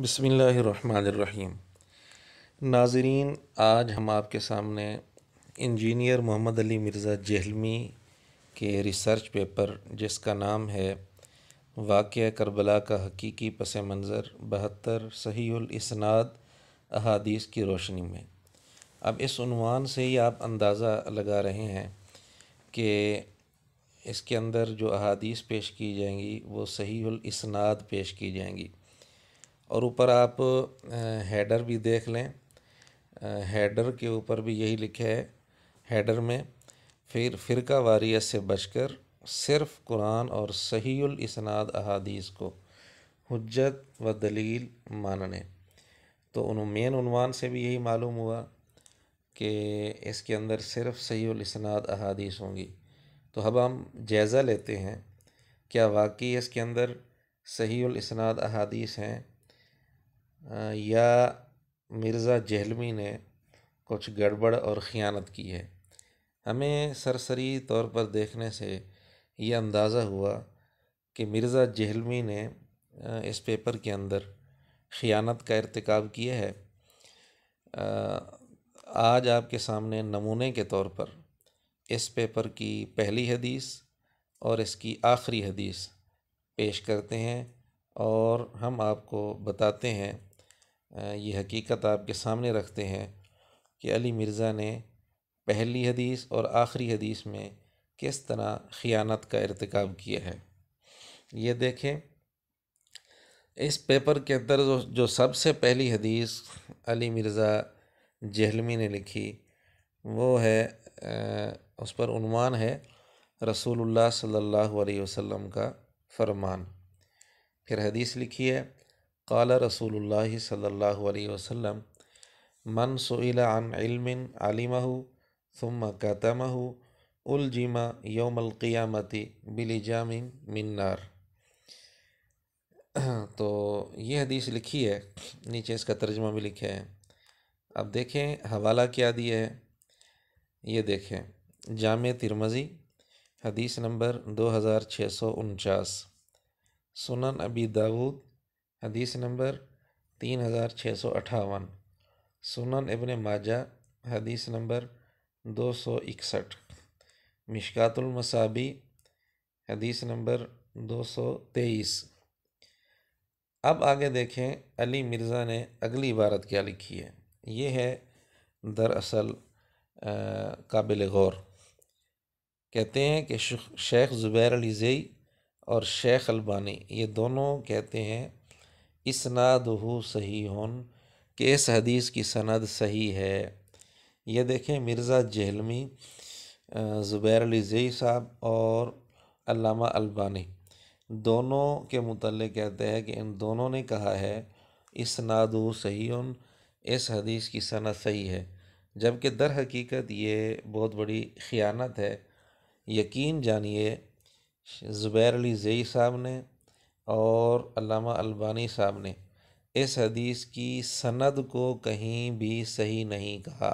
बसमीम नाजरीन आज हम आपके सामने इंजीनियर मोहम्मद अली मिर्ज़ा जहलमी के रिसर्च पेपर जिसका नाम है वाक़ करबला का हकीकी पस मंज़र बहत्तर सहीसनाद अहादीस की रोशनी में अब इस इसवान से ही आप अंदाज़ा लगा रहे हैं कि इसके अंदर जो अहादीस पेश की जाएंगी वो सहीसनाद पेश की जाएंगी और ऊपर आप हेडर भी देख लें हेडर के ऊपर भी यही लिखा है हेडर में फिर फ़िरका वारियत से बचकर सिर्फ कुरान और सही इसनाद अहादीस को हजत व दलील मानने तो उन मेन उनवान से भी यही मालूम हुआ कि इसके अंदर सिर्फ सही इसनाद अहादीस होंगी तो अब हम जायज़ा लेते हैं क्या वाकई इसके अंदर सही इसनाद अहादीस हैं या मिर्ज़ा जहलमी ने कुछ गड़बड़ और ख़ियानत की है हमें सरसरी तौर पर देखने से ये अंदाज़ा हुआ कि मिर्ज़ा जहलमी ने इस पेपर के अंदर ख़यानत का इरतकब किया है आज आपके सामने नमूने के तौर पर इस पेपर की पहली हदीस और इसकी आखिरी हदीस पेश करते हैं और हम आपको बताते हैं ये हकीकत आपके सामने रखते हैं कि अली मिर्ज़ा ने पहली हदीस और आखिरी हदीस में किस तरह ख़ियानत का इरतकब किया है ये देखें इस पेपर के अंदर जो जो सबसे पहली हदीस अली मिर्ज़ा जहलमी ने लिखी वो है उस पर उनवान है रसूलुल्लाह सल्लल्लाहु अलैहि वसल्लम का फरमान फिर हदीस लिखी है काल रसूल सल्ला वसम मन सुन इल्मिन आलिमहु ثم كتمه उलजिमा योम क़ियामती बिलिजामिन मिन्नार तो ये हदीस लिखी है नीचे इसका तर्जमा भी लिखा है अब देखें हवाला क्या दिया है ये देखें जाम तिरमज़ी हदीस नंबर दो हज़ार छः सौ उनचास सुनन अबी दाऊद हदीस नंबर तीन हज़ार छः सौ अट्ठावन सुनन इबन माजा हदीस नंबर दो सौ इकसठ मिशकातुलमसाबी हदीस नंबर दो सौ तेईस अब आगे देखें अली मिर्ज़ा ने अगली इबारत क्या लिखी है ये है दरअसल काबिल गौर कहते हैं कि शेख ज़ुबैर अली ज़ई और शेख अलबानी ये दोनों कहते हैं हो सही होन कि इस हदीस की सनद सही है ये देखें मिर्ज़ा जहलमी ज़ुबैर अली जई साहब और अल्लामा अल्बानी दोनों के मतलब कहते हैं कि इन दोनों ने कहा है हो सही होन इस हदीस की सनद सही है जबकि दर हकीकत ये बहुत बड़ी ख़यानत है यकीन जानिए ज़ुबैर अली जई साहब ने और अल्लामा अलबानी साहब ने इस हदीस की सनद को कहीं भी सही नहीं कहा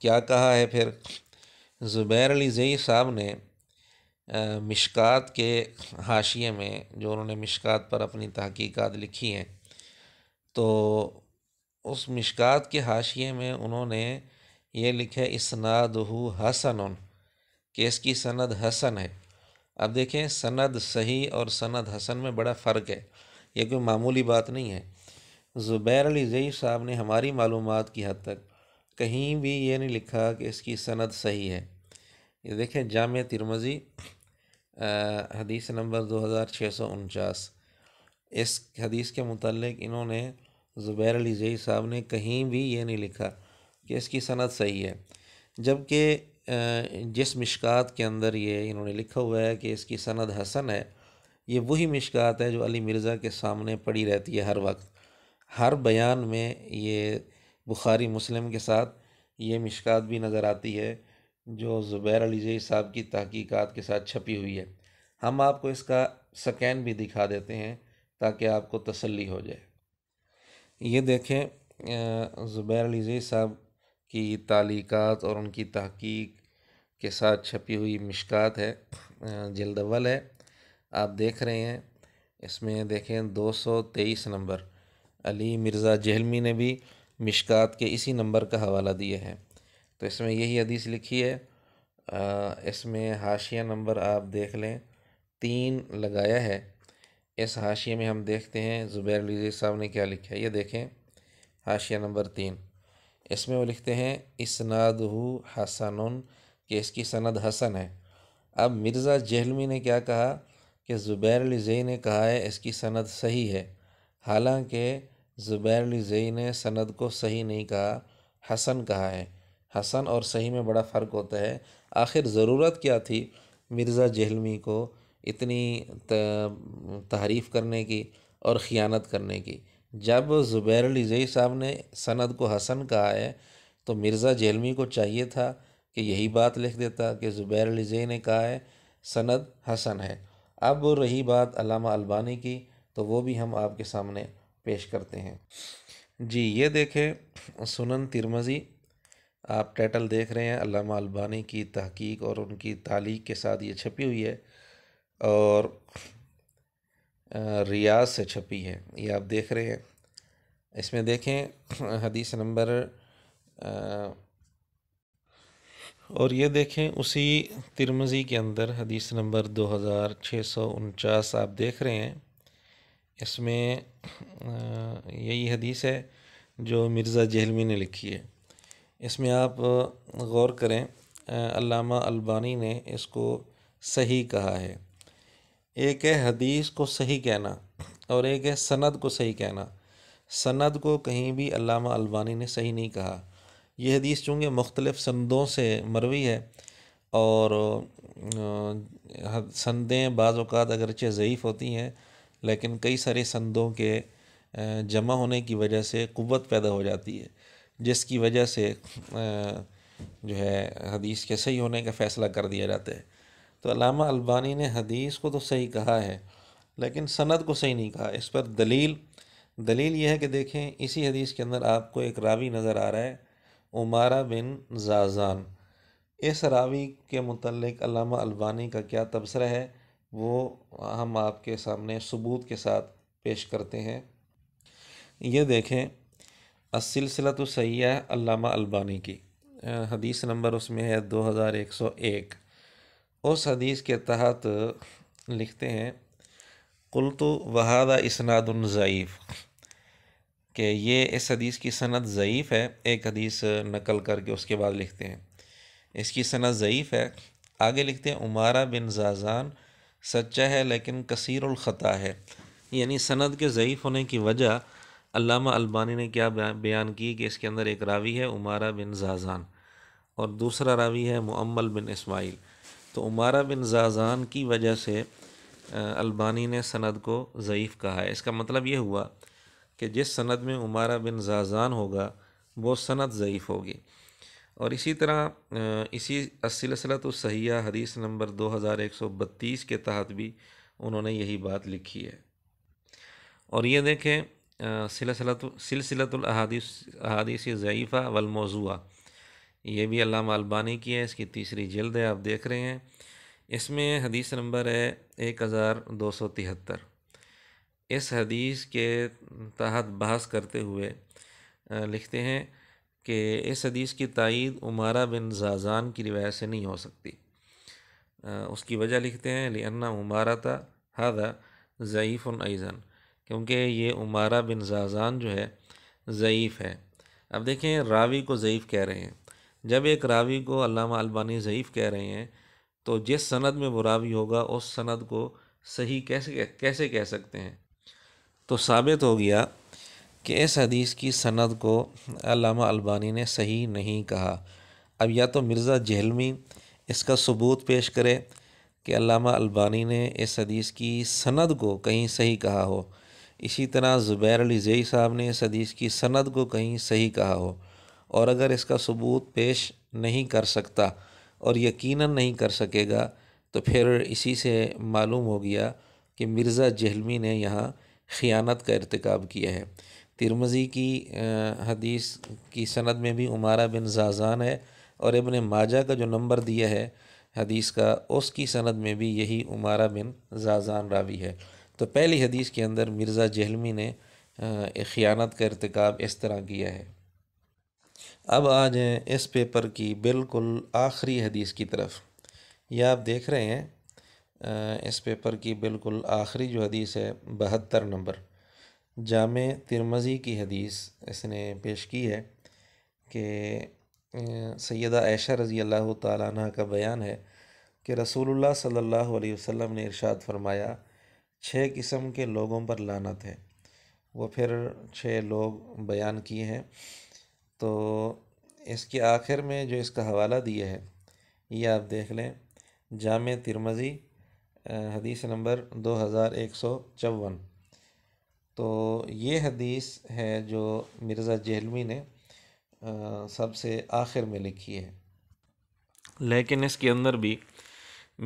क्या कहा है फिर ज़ुबैर अली ज़ई साहब ने मिशकात के हाशिए में जो उन्होंने मिशकात पर अपनी तहकीकात लिखी हैं तो उस मिशकात के हाशिए में उन्होंने ये लिखे इसनाद हसन के इसकी सनद हसन है अब देखें सनद सही और सनद हसन में बड़ा फ़र्क है यह कोई मामूली बात नहीं है ज़ुबैर अली जई साहब ने हमारी मालूम की हद तक कहीं भी ये नहीं लिखा कि इसकी सनद सही है ये देखें जाम तिरमज़ी हदीस नंबर दो हज़ार छः सौ उनचास इस हदीस के मतलब इन्होंने ज़ुबैर अली जई साहब ने कहीं भी ये नहीं लिखा कि इसकी सनद सही है जबकि जिस मिशकात के अंदर ये इन्होंने लिखा हुआ है कि इसकी सनद हसन है ये वही मिशकात है जो अली मिर्ज़ा के सामने पड़ी रहती है हर वक्त हर बयान में ये बुखारी मुस्लिम के साथ ये मिशकात भी नज़र आती है जो ज़ुबैर अली जई साहब की तहकीक़ात के साथ छपी हुई है हम आपको इसका सकैन भी दिखा देते हैं ताकि आपको तसल्ली हो जाए ये देखें ज़ुबैर अली जई साहब की तालीक़ात और उनकी तहकीक के साथ छपी हुई मिशकात है जल्द है आप देख रहे हैं इसमें देखें दो सौ तेईस नंबर अली मिर्ज़ा जहलमी ने भी मिशकात के इसी नंबर का हवाला दिया है तो इसमें यही हदीस लिखी है इसमें हाशिया नंबर आप देख लें तीन लगाया है इस हाशिए में हम देखते हैं ज़ुबैर अली साहब ने क्या लिखा है ये देखें हाशिया नंबर तीन इसमें वो लिखते हैं इसनाद हु हसन कि इसकी सनद हसन है अब मिर्ज़ा जहलमी ने क्या कहा कि ज़ुबैर जई ने कहा है इसकी सनद सही है हालांकि ज़ुबैर जई ने सनद को सही नहीं कहा हसन कहा है हसन और सही में बड़ा फ़र्क होता है आखिर ज़रूरत क्या थी मिर्ज़ा जहलमी को इतनी तहरीफ़ करने की और ख़ियानत करने की जब ज़ुबैर अलीजई साहब ने सनद को हसन कहा है तो मिर्ज़ा जेलमी को चाहिए था कि यही बात लिख देता कि ज़ुबैर अलीजई ने कहा है सनद हसन है अब रही बात अलामा अलबानी की तो वो भी हम आपके सामने पेश करते हैं जी ये देखें सुनन तिरमज़ी आप टाइटल देख रहे हैं अलामा अलबानी की तहकीक और उनकी तालीक के साथ ये छपी हुई है और रियाज से छपी है ये आप देख रहे हैं इसमें देखें हदीस नंबर और ये देखें उसी तिरमज़ी के अंदर हदीस नंबर दो हज़ार छः सौ उनचास आप देख रहे हैं इसमें यही हदीस है जो मिर्ज़ा जहलमी ने लिखी है इसमें आप गौर करें अल्लामा अल्बानी ने इसको सही कहा है एक है हदीस को सही कहना और एक है सनद को सही कहना सनद को कहीं भी अल्लामा अलवानी ने सही नहीं कहा यह हदीस चूँकि मुख्तलिफ़ सनदों से मरवी है और संदें बाज़ात अगरचे ज़यीफ़ होती हैं लेकिन कई सारी संदों के जमा होने की वजह से कुत पैदा हो जाती है जिसकी वजह से जो है हदीस के सही होने का फ़ैसला कर दिया जाता है तो अलामा अल्बानी ने हदीस को तो सही कहा है लेकिन सनद को सही नहीं कहा इस पर दलील दलील यह है कि देखें इसी हदीस के अंदर आपको एक रावी नज़र आ रहा है उमारा बिन जाजान इस रावी के मतलब अलामा अल्बानी का क्या तबसरा है वो हम आपके सामने सबूत के साथ पेश करते हैं ये देखें असिलसिला तो सही है अलामा अल्बानी की हदीस नंबर उसमें है दो हज़ार एक सौ एक उस हदीस के तहत लिखते हैं कुल तो वहादा इसनादनज़ीफ़ कि ये इस हदीस की सनत ज़यीफ़ है एक हदीस नकल करके उसके बाद लिखते हैं इसकी सनत ज़यीफ़ है आगे लिखते हैं उमारा बिन जाजान सच्चा है लेकिन कसीरखता है यानी सनद के ज़यीफ़ होने की वजह अल्लामा अल्बानी ने क्या बयान की कि इसके अंदर एक रावी है उमारा बिन जाजान और दूसरा रावी है मम्मल बिन इसमाइल तो उमारा बिन जाजान की वजह से अल्बानी ने सनद को ज़यीफ़ कहा है इसका मतलब ये हुआ कि जिस सनद में उमारा बिन जाजान होगा वो सनद ज़यीफ़ होगी और इसी तरह इसी असलसलत सहिया हदीस नंबर 2132 के तहत भी उन्होंने यही बात लिखी है और ये देखें सिलसिलत सिलसिलतल अहादीस अहादीस ज़यीफ़ा वलमौज़ुआ ये भी अलामा अलबानी की है इसकी तीसरी जल्द है आप देख रहे हैं इसमें हदीस नंबर है एक हज़ार दो सौ तिहत्तर इस हदीस के तहत बहस करते हुए लिखते हैं कि इस हदीस की तइद उमारा बिन जाजान की रिवायत से नहीं हो सकती उसकी वजह लिखते हैं लियना उमारा था हादा ज़यीफ़ ऐज़न क्योंकि ये उमारा बिन जाजान जो है ज़यीफ़ है अब देखें रावी को ज़यीफ़ कह रहे हैं जब एक रावी को अलामा अलबानी ज़यीफ़ कह रहे हैं तो जिस सनद में वो रावी होगा उस सनद को सही कैसे कैसे कह सकते हैं तो साबित हो गया कि इस हदीस की सनद को अलामा अलबानी ने सही नहीं कहा अब या तो मिर्ज़ा जहलमी इसका सबूत पेश करे कि अलामा अलबानी ने इस हदीस की सनद को कहीं सही कहा हो इसी तरह ज़ुबैर अली ज़ई साहब ने इस हदीस की सनद को कहीं सही कहा हो और अगर इसका सबूत पेश नहीं कर सकता और यकीनन नहीं कर सकेगा तो फिर इसी से मालूम हो गया कि मिर्ज़ा जहलमी ने यहाँ ख़ियानत का irतकब किया है तिरमज़ी की हदीस की सनद में भी उमारा बिन जाजान है और इबन माजा का जो नंबर दिया है हदीस का उसकी सनद में भी यही उमारा बिन जाजान रावी है तो पहली हदीस के अंदर मिर्ज़ा जहलमी ने ख़ियानत का irतकब इस तरह किया है अब आ जाएँ इस पेपर की बिल्कुल आखिरी हदीस की तरफ यह आप देख रहे हैं इस पेपर की बिल्कुल आखिरी जो हदीस है बहत्तर नंबर जाम तिरमज़ी की हदीस इसने पेश की है कि सैदा ऐशा रज़ी अल्लाह तह का बयान है कि रसूलुल्लाह सल्लल्लाहु अलैहि वसल्लम ने इरशाद फरमाया छः किस्म के लोगों पर लानत है वो फिर छः लोग बयान किए हैं तो इसके आखिर में जो इसका हवाला दिया है ये आप देख लें जाम तिरमज़ी हदीस नंबर दो हज़ार एक सौ चौवन तो ये हदीस है जो मिर्ज़ा जहलवी ने सबसे आखिर में लिखी है लेकिन इसके अंदर भी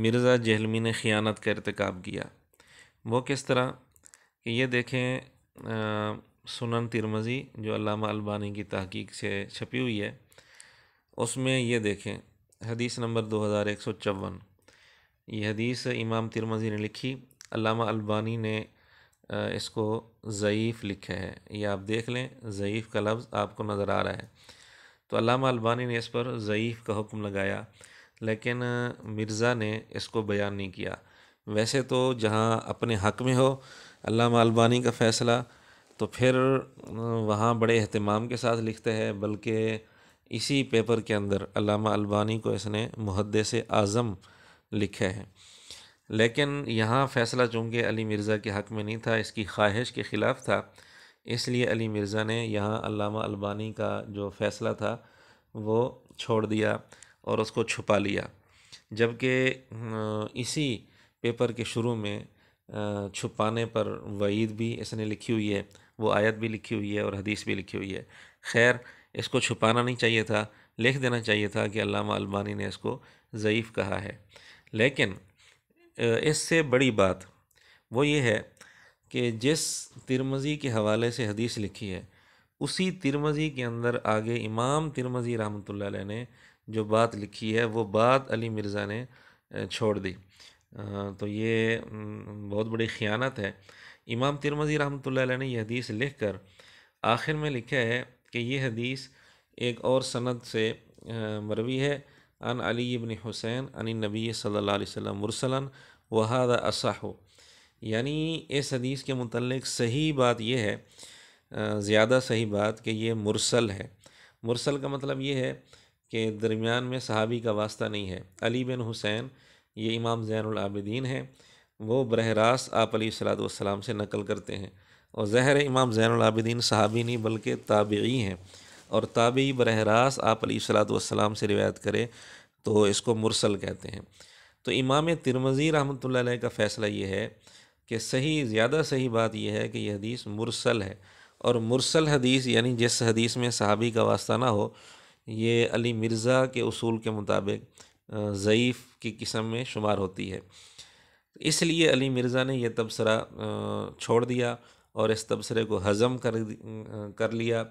मिर्ज़ा जहलमी ने ख़ियानत का इरतकब किया वो किस तरह कि ये देखें आ, सुनन तिरमज़ी जो अल्लामा अलबानी की तहकीक से छपी हुई है उसमें ये देखें हदीस नंबर दो हज़ार एक सौ चौवन ये हदीस इमाम तिरमज़ी ने लिखी अल्लामा अलबानी ने इसको ज़यीफ़ लिखा है ये आप देख लें ज़यीफ़ का लफ्ज़ आपको नज़र आ रहा है तो अल्लामा अलबानी ने इस पर ज़यीफ़ का हुक्म लगाया लेकिन मिर्ज़ा ने इसको बयान नहीं किया वैसे तो जहाँ अपने हक़ में हो अल्लामा अलबानी का फ़ैसला तो फिर वहाँ बड़े अहतमाम के साथ लिखते हैं बल्कि इसी पेपर के अंदर अलामा अलबानी को इसने मुहदस आज़म लिखा है लेकिन यहाँ फ़ैसला चूँकि अली मिर्ज़ा के हक़ में नहीं था इसकी ख्वाहिश के ख़िलाफ़ था इसलिए अली मिर्ज़ा ने यहाँ अलामा अलबानी का जो फ़ैसला था वो छोड़ दिया और उसको छुपा लिया जबकि इसी पेपर के शुरू में छुपाने पर वईद भी इसने लिखी हुई है वो आयत भी लिखी हुई है और हदीस भी लिखी हुई है खैर इसको छुपाना नहीं चाहिए था लिख देना चाहिए था कि अल्लामा ने इसको ज़यीफ़ कहा है लेकिन इससे बड़ी बात वो ये है कि जिस तिरमज़ी के हवाले से हदीस लिखी है उसी तिरमज़ी के अंदर आगे इमाम तिरमज़ी रहमत ने जो बात लिखी है वो बात अली मिर्ज़ा ने छोड़ दी तो ये बहुत बड़ी ख़ियानत है इमाम तिरमजी रहमत ने यह हदीस लिख कर आखिर में लिखा है कि यह हदीस एक और सनद से मरवी है अन अली इबन हुसैन अन नबी सल्ला वसम मुरसलन वहाद असाह यानी इस हदीस के मतलब सही बात यह है ज़्यादा सही बात कि यह मुरसल है मुरसल का मतलब ये है कि दरमियान में सहाबी का वास्ता नहीं है अली बिन हुसैन ये इमाम ज़ैनआबदीन हैं वो बरह रास्त आप सलाम से नकल करते हैं और ज़हर इमाम अलाबिदीन साहबी नहीं बल्कि ताबी हैं और ताबी बरह रास्त आप सलाम से रिवायत करें तो इसको मुरसल कहते हैं तो इमाम तिरमज़ी रहमत का फ़ैसला ये है कि सही ज़्यादा सही बात यह है कि यह हदीस मुरसल है और मुरसल हदीस यानी जिस हदीस में सहाबी का वास्ता ना हो ये अली मिर्ज़ा के असूल के मुताबिक ज़यीफ़ की किस्म में शुमार होती है इसलिए अली मिर्ज़ा ने यह तबसरा छोड़ दिया और इस तबसरे को हज़म कर कर लिया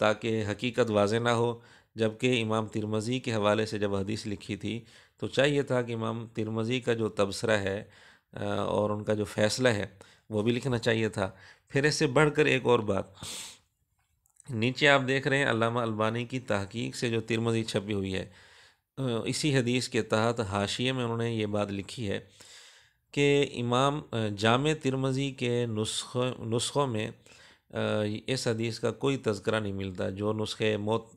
ताकि हकीकत वाज ना हो जबकि इमाम तिरमज़ी के हवाले से जब हदीस लिखी थी तो चाहिए था कि इमाम तिरमज़ी का जो तबसरा है और उनका जो फ़ैसला है वो भी लिखना चाहिए था फिर इससे बढ़कर एक और बात नीचे आप देख रहे हैं अलामा अलबानी की तहकीक से जो तिरमज़ी छपी हुई है इसी हदीस के तहत हाशिए में उन्होंने ये बात लिखी है कि इमाम जाम तिरमज़ी के नुस्खों नुस्खों में इस हदीस का कोई तस्करा नहीं मिलता जो नुस्खे मोत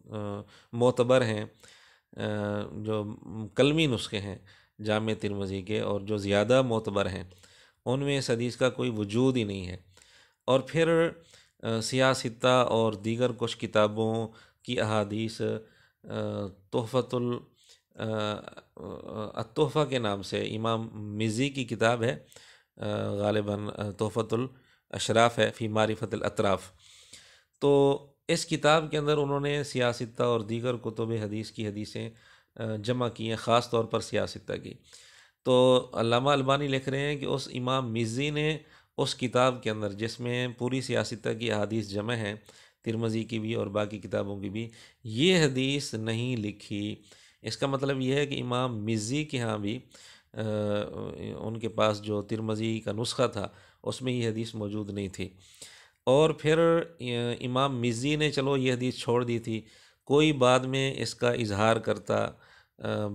मोतबर हैं जो कलमी नुस्खे हैं जाम तिरमज़ी के और जो ज़्यादा मोतबर हैं उनमें इस हदीस का कोई वजूद ही नहीं है और फिर सियासत और दीगर कुछ किताबों की अदीस तोहफ़तुल तोहफ़ा के नाम से इमाम मिज़ी की किताब है गालिबा तोहफ़तुल अशराफ है फ़ी मारिफत अतराफ़ तो इस किताब के अंदर उन्होंने सियासत और दीगर कुतुब हदीस की हदीसें जमा की हैं ख़ास तौर पर सियासता की तो अलामा अलबानी लिख रहे हैं कि उस इमाम मिज़ी ने उस किताब के अंदर जिसमें पूरी सियासता की हदीस जमा हैं तिरमज़ी की भी और बाकी किताबों की भी ये हदीस नहीं लिखी इसका मतलब यह है कि इमाम मिज़ी के यहाँ भी आ, उनके पास जो तिरमजी का नुस्खा था उसमें यह हदीस मौजूद नहीं थी और फिर इमाम मिज़ी ने चलो यह हदीस छोड़ दी थी कोई बाद में इसका इजहार करता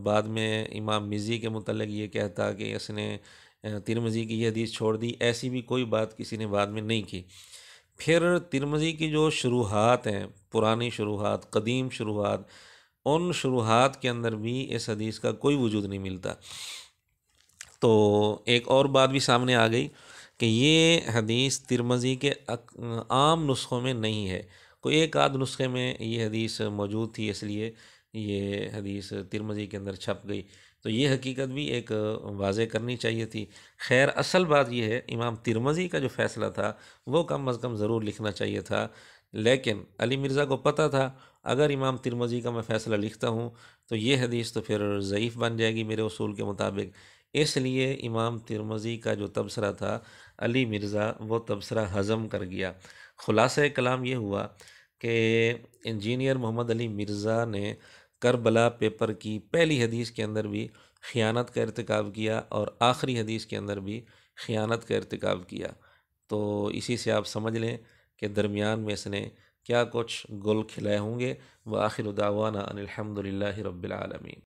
बाद में इमाम मिज़ी के मतलब ये कहता कि इसने तिरमजी की यह हदीस छोड़ दी ऐसी भी कोई बात किसी ने बाद में नहीं की फिर तिरमजी की जो शुरुआत हैं पुरानी शुरुआत कदीम शुरुआत उन शुरुआत के अंदर भी इस हदीस का कोई वजूद नहीं मिलता तो एक और बात भी सामने आ गई कि ये हदीस तिरमज़ी के आम नुस्खों में नहीं है कोई एक आध नुस्खे में ये हदीस मौजूद थी इसलिए ये हदीस तिरमज़ी के अंदर छप गई तो ये हकीकत भी एक वाज करनी चाहिए थी खैर असल बात यह है इमाम तिरमज़ी का जो फ़ैसला था वो कम अज़ कम ज़रूर लिखना चाहिए था लेकिन अली मिर्ज़ा को पता था अगर इमाम तिरमजी का मैं फ़ैसला लिखता हूँ तो ये हदीस तो फिर ज़यीफ़ बन जाएगी मेरे असूल के मुताबिक इसलिए इमाम तिरमजी का जो तबसरा था अली मिर्ज़ा वो तबसरा हज़म कर गया ख़ुलास कलाम ये हुआ कि इंजीनियर मोहम्मद अली मिर्ज़ा ने करबला पेपर की पहली हदीस के अंदर भी ख़ियानत का irतकब किया और आखिरी हदीस के अंदर भी ख़ियानत का इरतक किया तो इसी से आप समझ लें कि दरमियान में इसने क्या कुछ गुल खिलाए होंगे व आखिर उदावाना अनिलहमदिल्ला रबालमीन